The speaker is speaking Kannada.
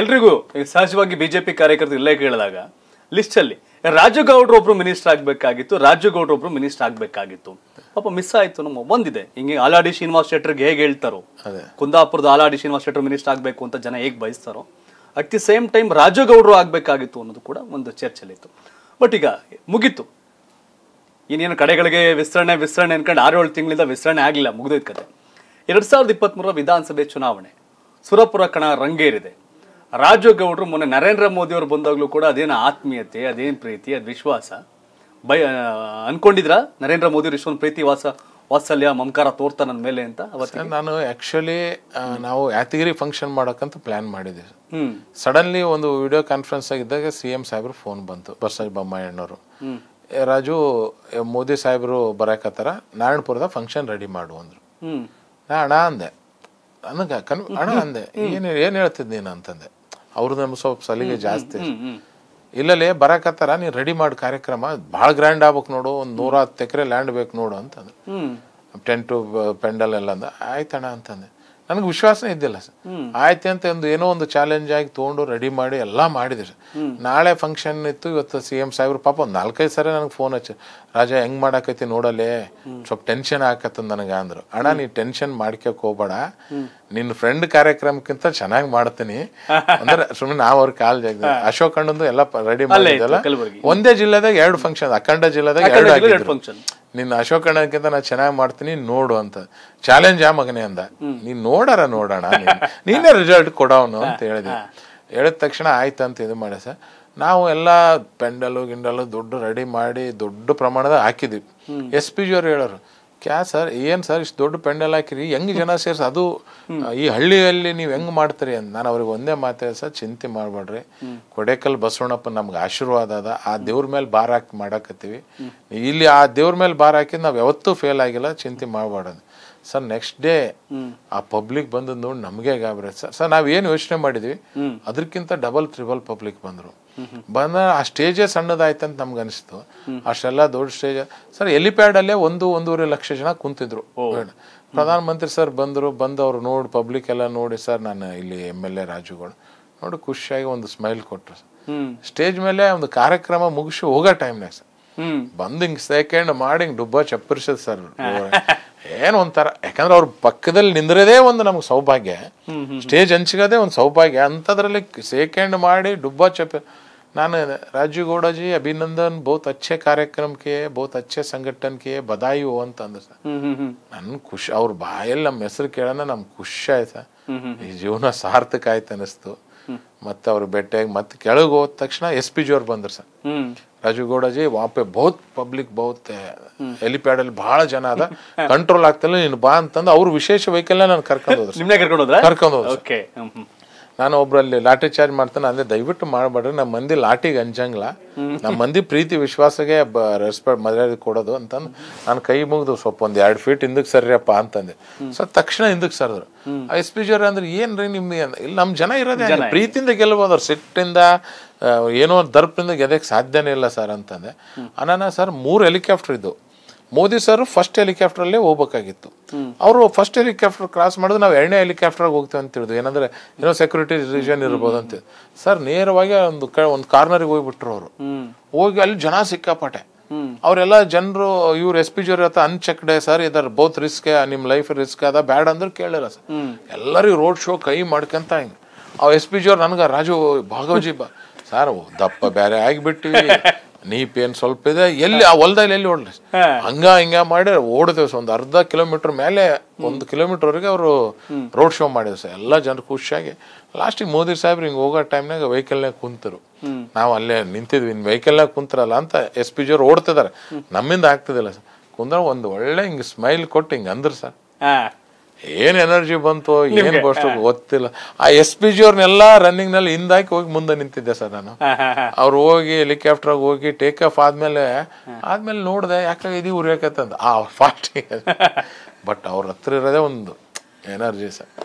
ಎಲ್ರಿಗೂ ಸಹಜವಾಗಿ ಬಿಜೆಪಿ ಕಾರ್ಯಕರ್ತರು ಇಲ್ಲೇ ಕೇಳಿದಾಗ ಲಿಸ್ಟ್ ಅಲ್ಲಿ ರಾಜಗೌಡ್ರ ಒಬ್ರು ಮಿನಿಸ್ಟರ್ ಆಗ್ಬೇಕಾಗಿತ್ತು ರಾಜಗೌಡ್ರ ಒಬ್ರು ಮಿನಿಸ್ಟರ್ ಆಗ್ಬೇಕಾಗಿತ್ತು ಪಾಪ ಮಿಸ್ ಆಯ್ತು ನಮ್ಮ ಒಂದಿದೆ ಹಿಂಗೆ ಆಲಾಡಿ ಶ್ರೀನಿವಾಸ್ ಶೆಟ್ಟರ್ಗೆ ಹೇಗೆ ಹೇಳ್ತಾರೋ ಕುಂದಾಪುರದ ಆಲಾಡಿ ಶ್ರೀನಿವಾಸ್ ಶೆಟ್ಟರ್ ಮಿನಿಸ್ಟರ್ ಆಗ್ಬೇಕು ಅಂತ ಜನ ಹೇಗೆ ಬಯಸ್ತಾರೋ ಅಟ್ ದಿ ಸೇಮ್ ಟೈಮ್ ರಾಜಗೌಡ್ರು ಆಗ್ಬೇಕಾಗಿತ್ತು ಅನ್ನೋದು ಕೂಡ ಒಂದು ಚರ್ಚೆಲ್ಲಿತ್ತು ಬಟ್ ಈಗ ಮುಗೀತು ಇನ್ನೇನು ಕಡೆಗಳಿಗೆ ವಿಸ್ತರಣೆ ವಿಸ್ತರಣೆ ಅನ್ಕೊಂಡು ಆರು ಏಳು ತಿಂಗಳಿಂದ ವಿಸ್ತರಣೆ ಆಗಲಿಲ್ಲ ಮುಗಿದೋಯ್ತು ಕತೆ ಎರಡ್ ಸಾವಿರದ ಇಪ್ಪತ್ತ್ ವಿಧಾನಸಭೆ ಚುನಾವಣೆ ಸುರಪುರ ಕಣ ರಂಗೇರಿದೆ ರಾಜಗೌಡರು ಮೊನ್ನೆ ನರೇಂದ್ರ ಮೋದಿ ಅವರು ಬಂದಾಗಲೂ ಕೂಡ ಅದೇನು ಆತ್ಮೀಯತೆ ಅದೇನು ಪ್ರೀತಿ ಅದು ವಿಶ್ವಾಸ ಬೈ ಅನ್ಕೊಂಡಿದ್ರ ನರೇಂದ್ರ ಅವರು ಇಷ್ಟೊಂದು ಪ್ರೀತಿ ವಾಸ ವಾತ್ಸಲ್ಯ ಮಮಕಾರ ತೋರ್ತಾ ನನ್ನ ಮೇಲೆ ಅಂತ ನಾನು ಆ್ಯಕ್ಚುಲಿ ನಾವು ಯಾತಗಿರಿ ಫಂಕ್ಷನ್ ಮಾಡೋಕ್ಕಂತ ಪ್ಲ್ಯಾನ್ ಮಾಡಿದ್ವಿ ಸಡನ್ಲಿ ಒಂದು ವಿಡಿಯೋ ಕಾನ್ಫರೆನ್ಸ್ ಆಗಿದ್ದಾಗ ಸಿ ಎಂ ಸಾಹೇಬ್ರು ಫೋನ್ ಬಂತು ಬಸವ ಬೊಮ್ಮಾಯಣ್ಣವರು ರಾಜು ಮೋದಿ ಸಾಹೇಬರು ಬರಕತ್ತಾರ ನಾರಾಯಣಪುರದ ಫಂಕ್ಷನ್ ರೆಡಿ ಮಾಡು ಅಂದರು ನಾ ಅಣ್ಣ ಅಂದೆ ನನಗೆ ಅಣ್ಣ ಅಂದೆ ಏನು ಏನು ಹೇಳ್ತಿದ್ದು ನೀನು ಅಂತಂದೆ ಅವ್ರದ್ದು ಸ್ವಲ್ಪ ಸಲಿಗೆ ಜಾಸ್ತಿ ಇಲ್ಲಲ್ಲಿ ಬರಕತ್ತಾರ ನೀನ್ ರೆಡಿ ಮಾಡಿ ಕಾರ್ಯಕ್ರಮ ಭಾಳ ಗ್ರ್ಯಾಂಡ್ ಆಗ್ಬೇಕು ನೋಡು ಒಂದು ನೂರ ಹತ್ತು ಎಕರೆ ಲ್ಯಾಂಡ್ ಬೇಕು ನೋಡು ಅಂತಂದು ಟೆಂಟು ಪೆಂಡಲ್ ಎಲ್ಲ ಅಂದ ಆಯ್ತಣ್ಣ ಅಂತಂದೆ ನನಗೆ ವಿಶ್ವಾಸನೇ ಇದ್ದಿಲ್ಲ ಸರ್ ಆಯ್ತು ಅಂತ ಒಂದು ಏನೋ ಒಂದು ಚಾಲೆಂಜ್ ಆಗಿ ತೊಗೊಂಡು ರೆಡಿ ಮಾಡಿ ಎಲ್ಲ ಮಾಡಿದೆ ನಾಳೆ ಫಂಕ್ಷನ್ ಇತ್ತು ಇವತ್ತು ಸಿ ಎಮ್ ಸಾಹೇಬ್ರು ಪಾಪ ಒಂದು ನಾಲ್ಕೈದು ಸರಿ ನನಗೆ ಫೋನ್ ಹಚ್ಚ ರಾಜ ಹೆಂಗ್ ಮಾಡಾಕೈತಿ ನೋಡಲೇ ಸ್ವಲ್ಪ ಟೆನ್ಷನ್ ಹಾಕತ್ತ ನನಗೆ ಅಂದ್ರು ಅಣ್ಣ ನೀ ಟೆನ್ಷನ್ ಮಾಡ್ಕೋಕ್ ಹೋಗ್ಬೇಡ ನಿನ್ನ ಫ್ರೆಂಡ್ ಕಾರ್ಯಕ್ರಮಕ್ಕಿಂತ ಚೆನ್ನಾಗಿ ಮಾಡ್ತೀನಿ ಅಂದ್ರೆ ಸುಮ್ಮನೆ ನಾವು ಅವ್ರ ಕಾಲ್ ಜಾಗ ಅಶೋಕ್ ಕಂಡಂದು ಎಲ್ಲ ರೆಡಿ ಮಾಡಿದ್ದಲ್ಲ ಒಂದೇ ಜಿಲ್ಲೆದಾಗ ಎರಡು ಫಂಕ್ಷನ್ ಅಖಂಡ ಜಿಲ್ಲೆದಾಗ ಎರಡು ಫಂಕ್ಷನ್ ನಿನ್ನ ಅಶೋಕಣ್ಣಕ್ಕಿಂತ ನಾನು ಚೆನ್ನಾಗಿ ಮಾಡ್ತೀನಿ ನೋಡು ಅಂತ ಚಾಲೆಂಜ್ ಆ ಮಗನೇ ಅಂದ ನೀನ್ ನೋಡಾರ ನೋಡೋಣ ನೀನೇ ರಿಸಲ್ಟ್ ಕೊಡೋನು ಅಂತ ಹೇಳಿದೆ ಹೇಳಿದ ತಕ್ಷಣ ಆಯ್ತು ಅಂತ ಇದು ಮಾಡ ಸರ್ ನಾವು ಎಲ್ಲ ಪೆಂಡಲು ಗಿಂಡಲು ದುಡ್ಡು ರೆಡಿ ಮಾಡಿ ದೊಡ್ಡ ಪ್ರಮಾಣದ ಹಾಕಿದ್ವಿ ಎಸ್ ಪಿ ಜಿ ಅವ್ರು ಹೇಳೋರು ಕ್ಯಾ ಸರ್ ಏನು ಸರ್ ಇಷ್ಟು ದೊಡ್ಡ ಪೆಂಡಲ್ ಹಾಕಿರಿ ಹೆಂಗೆ ಜನ ಸೇರಿಸಿ ಅದು ಈ ಹಳ್ಳಿಯಲ್ಲಿ ನೀವು ಹೆಂಗೆ ಮಾಡ್ತೀರಿ ಅಂತ ನಾನು ಅವ್ರಿಗೆ ಒಂದೇ ಮಾತೇ ಸರ್ ಚಿಂತೆ ಮಾಡಬೇಡ್ರಿ ಕೊಡೇಕಲ್ ಬಸವಣ್ಣಪ್ಪ ನಮ್ಗೆ ಆಶೀರ್ವಾದ ಅದ ಆ ದೇವ್ರ ಮೇಲೆ ಬಾರ್ ಹಾಕಿ ಮಾಡಾಕತ್ತೀವಿ ಇಲ್ಲಿ ಆ ದೇವ್ರ ಮೇಲೆ ಬಾರ್ ಹಾಕಿದ್ ನಾವು ಯಾವತ್ತೂ ಫೇಲ್ ಆಗಿಲ್ಲ ಚಿಂತೆ ಮಾಡಬಾರ್ದು ಸರ್ ನೆಕ್ಸ್ಟ್ ಡೇ ಆ ಪಬ್ಲಿಕ್ ಬಂದು ನೋಡಿ ನಮಗೆ ಗಾಬರಿ ಸರ್ ಸರ್ ನಾವೇನು ಯೋಚನೆ ಮಾಡಿದ್ವಿ ಅದಕ್ಕಿಂತ ಡಬಲ್ ತ್ರಿಬಲ್ ಪಬ್ಲಿಕ್ ಬಂದರು ಬಂದ ಆ ಸ್ಟೇಜೇ ಸಣ್ಣದಾಯ್ತಂತ ನಮ್ಗೆ ಅನಿಸ್ತು ಅಷ್ಟೆಲ್ಲ ದೊಡ್ಡ ಸ್ಟೇಜ್ ಸರ್ ಅಲ್ಲೇ ಒಂದು ಒಂದೂವರೆ ಲಕ್ಷ ಜನ ಕುಂತಿದ್ರು ಪ್ರಧಾನ ಮಂತ್ರಿ ಸರ್ ಬಂದರು ಬಂದು ಅವ್ರು ನೋಡಿ ಪಬ್ಲಿಕ್ ಎಲ್ಲ ನೋಡಿ ಸರ್ ನಾನು ಇಲ್ಲಿ ಎಮ್ ಎಲ್ ಎ ರಾಜುಗಳು ನೋಡಿ ಖುಷಿಯಾಗಿ ಒಂದು ಸ್ಮೈಲ್ ಕೊಟ್ರು ಸ್ಟೇಜ್ ಮೇಲೆ ಒಂದು ಕಾರ್ಯಕ್ರಮ ಮುಗಿಸಿ ಹೋಗೋ ಟೈಮ್ನಾಗ ಸರ್ ಬಂದ್ ಹಿಂಗೆ ಸೆಕೆಂಡ್ ಮಾಡಿ ಹಿಂಗೆ ಡುಬ್ಬ ಸರ್ ಏನು ಒಂಥರ ಯಾಕಂದ್ರೆ ಅವ್ರ ಪಕ್ಕದಲ್ಲಿ ನಿಂದ್ರದೇ ಒಂದು ನಮ್ಗೆ ಸೌಭಾಗ್ಯ ಸ್ಟೇಜ್ ಹಂಚಿಗದೇ ಒಂದು ಸೌಭಾಗ್ಯ ಅಂಥದ್ರಲ್ಲಿ ಸೇಕೆಂಡ್ ಮಾಡಿ ಡುಬ್ಬ ಚಪ್ಪ ನಾನು ರಾಜೀವ್ ಗೌಡಜಿ ಅಭಿನಂದನ್ ಬಹುತ್ ಅಚ್ಚೆ ಕಾರ್ಯಕ್ರಮಕ್ಕೆ ಬಹುತ್ ಅಚ್ಚೆ ಸಂಘಟನೆಗೆ ಬದಾಯು ಅಂತ ಅಂದ ಸರ್ ನನ್ ಖುಷಿ ಅವ್ರ ಬಾಯಲ್ಲಿ ನಮ್ಮ ಹೆಸರು ಕೇಳೋಣ ನಮ್ಗೆ ಖುಷಿ ಆಯ್ತು ಈ ಜೀವನ ಸಾರ್ಥಕ ಆಯ್ತು ಅನಿಸ್ತು ಮತ್ತೆ ಅವ್ರ ಬೆಟ್ಟ ಮತ್ತೆ ಕೆಳಗೆ ಹೋದ ತಕ್ಷಣ ಎಸ್ ಪಿ ಜಿ ಅವ್ರು ಬಂದ್ರು ಸರ್ ರಾಜೀವ್ಗೌಡಜಿ ವಾಪೆ ಬಹುತ್ ಪಬ್ಲಿಕ್ ಬಹುತ್ ಹೆಲಿಪ್ಯಾಡ್ ಅಲ್ಲಿ ಬಹಳ ಜನ ಅದ ಕಂಟ್ರೋಲ್ ಆಗ್ತಲ್ಲ ನೀನು ಬಾ ಅಂತಂದ್ರೆ ಅವ್ರ ವಿಶೇಷ ವೆಹಿಕಲ್ ನಾನು ಕರ್ಕೊಂಡು ಹೋದ್ರು ಕರ್ಕೊಂಡು ಹೋದ್ರು ನಾನು ಒಬ್ರಲ್ಲಿ ಲಾಟ್ರಿ ಚಾರ್ಜ್ ಮಾಡ್ತಾನೆ ಅಂದ್ರೆ ದಯವಿಟ್ಟು ಮಾಡಬೇಡ್ರಿ ನಮ್ಮ ಮಂದಿ ಲಾಟಿಗೆ ಅಂಜಂಗಿಲ್ಲ ನಮ್ಮ ಮಂದಿ ಪ್ರೀತಿ ವಿಶ್ವಾಸಗೆ ರೆಸ್ಪೆಕ್ಟ್ ಮರ್ಯಾದೆ ಕೊಡೋದು ಅಂತಂದು ನಾನು ಕೈ ಮುಗಿದು ಸ್ವಲ್ಪ ಒಂದು ಎರಡು ಫೀಟ್ ಹಿಂದಕ್ಕೆ ಸರ್ರಿಯಪ್ಪ ಅಂತಂದೆ ಸೊ ತಕ್ಷಣ ಹಿಂದಕ್ಕೆ ಸರದ್ರು ಎಸ್ ಪಿ ಜಿಯವ್ರ ಅಂದ್ರೆ ಏನ್ರಿ ನಿಮ್ಗೆ ಇಲ್ಲಿ ನಮ್ಮ ಜನ ಇರೋದೇ ಪ್ರೀತಿಯಿಂದ ಗೆಲ್ಬೋದು ಸಿಟ್ಟಿಂದ ಏನೋ ದರ್ಪದಿಂದ ಗೆದಕ್ಕೆ ಸಾಧ್ಯನೇ ಇಲ್ಲ ಸರ್ ಅಂತಂದೆ ಅನಾನ ಸರ್ ಮೂರು ಹೆಲಿಕಾಪ್ಟರ್ ಇದ್ದು ಮೋದಿ ಸರ್ ಫಸ್ಟ್ ಅಲ್ಲೇ ಹೋಗ್ಬೇಕಾಗಿತ್ತು ಅವರು ಫಸ್ಟ್ ಹೆಲಿಕಾಪ್ಟರ್ ಕ್ರಾಸ್ ಮಾಡಿದ್ರೆ ನಾವು ಎರಡನೇ ಹೆಲಿಕಾಪ್ಟರ್ಗೆ ಹೋಗ್ತೇವೆ ಅಂತ ತಿಳಿದ್ವಿ ಏನಂದ್ರೆ ಏನೋ ಸೆಕ್ಯೂರಿಟಿ ರೀಜನ್ ಇರ್ಬೋದು ಅಂತ ಸರ್ ನೇರವಾಗಿ ಒಂದು ಒಂದು ಕಾರ್ನರ್ಗೆ ಹೋಗ್ಬಿಟ್ರು ಅವರು ಹೋಗಿ ಅಲ್ಲಿ ಜನ ಸಿಕ್ಕಾಪಟ್ಟೆ ಅವರೆಲ್ಲ ಜನರು ಇವ್ರು ಎಸ್ ಪಿ ಜಿ ಅವ್ರ ಹತ್ರ ಅನ್ಚೆಕ್ಡ್ ಸರ್ ಇದರ್ ಬೋತ್ ರಿಸ್ಕ್ ನಿಮ್ ಲೈಫ್ ರಿಸ್ಕ್ ಅದ ಬ್ಯಾಡ್ ಅಂದ್ರೆ ಕೇಳಿಲ್ಲ ಸರ್ ಎಲ್ಲರಿಗೂ ರೋಡ್ ಶೋ ಕೈ ಮಾಡ್ಕೊಂತ ಹಿಂಗೆ ಅವ್ ಎಸ್ ಪಿ ಜಿ ಅವ್ರು ನನಗೆ ರಾಜು ಭಾಗವಜಿ ಬಾ ಸರ್ ದಪ್ಪ ಬೇರೆ ಆಗಿಬಿಟ್ಟಿ ನೀ ಪೇನ್ ಸ್ವಲ್ಪ ಇದೆ ಎಲ್ಲಿ ಆ ಹೊಲದಲ್ಲಿ ಎಲ್ಲಿ ಓಡ್ಲಿ ಹಂಗ ಹಿಂಗ ಮಾಡಿ ಓಡಿದೇವ್ ಒಂದ್ ಅರ್ಧ ಕಿಲೋಮೀಟರ್ ಮೇಲೆ ಒಂದ್ ಕಿಲೋಮೀಟರ್ ವರೆಗೆ ಅವರು ರೋಡ್ ಶೋ ಮಾಡಿದ್ರು ಸರ್ ಎಲ್ಲ ಜನರು ಖುಷಿಯಾಗಿ ಲಾಸ್ಟಿಗೆ ಮೋದಿ ಸಾಹೇಬ್ರು ಹಿಂಗ್ ಹೋಗೋ ಟೈಮ್ನಾಗ ವೆಹಿಕಲ್ನಾಗ ಕುಂತರು ನಾವ್ ಅಲ್ಲೇ ನಿಂತಿದ್ವಿ ವೆಹಿಕಲ್ ವೆಹಿಕಲ್ನಾಗ ಕುಂತರಲ್ಲ ಅಂತ ಎಸ್ ಪಿ ಜಿಯವ್ರು ಓಡ್ತಿದಾರೆ ನಮ್ಮಿಂದ ಆಗ್ತದಿಲ್ಲ ಸರ್ ಕುಂದ್ರ ಒಂದ್ ಒಳ್ಳೆ ಹಿಂಗ್ ಸ್ಮೈಲ್ ಕೊಟ್ಟು ಹಿಂಗ್ ಅಂದ್ರು ಸರ್ ಏನ್ ಎನರ್ಜಿ ಬಂತು ಏನ್ ಬಸ್ಟ್ ಗೊತ್ತಿಲ್ಲ ಆ ಎಸ್ ಪಿ ಜಿ ಅವ್ರನ್ನೆಲ್ಲ ರನ್ನಿಂಗ್ ನಲ್ಲಿ ಹಿಂದಾಕಿ ಹೋಗಿ ಮುಂದೆ ನಿಂತಿದ್ದೆ ಸರ್ ನಾನು ಅವ್ರು ಹೋಗಿ ಹೆಲಿಕಾಪ್ಟರ್ ಹೋಗಿ ಟೇಕ್ ಆಫ್ ಆದ್ಮೇಲೆ ಆದ್ಮೇಲೆ ನೋಡ್ದೆ ಯಾಕಾಗ ಇದು ಉರಿಯಾಕತ್ತಂದ್ ಆ ಫಾಸ್ಟ್ ಬಟ್ ಅವ್ರ ಹತ್ರ ಇರೋದೇ ಒಂದು ಎನರ್ಜಿ ಸರ್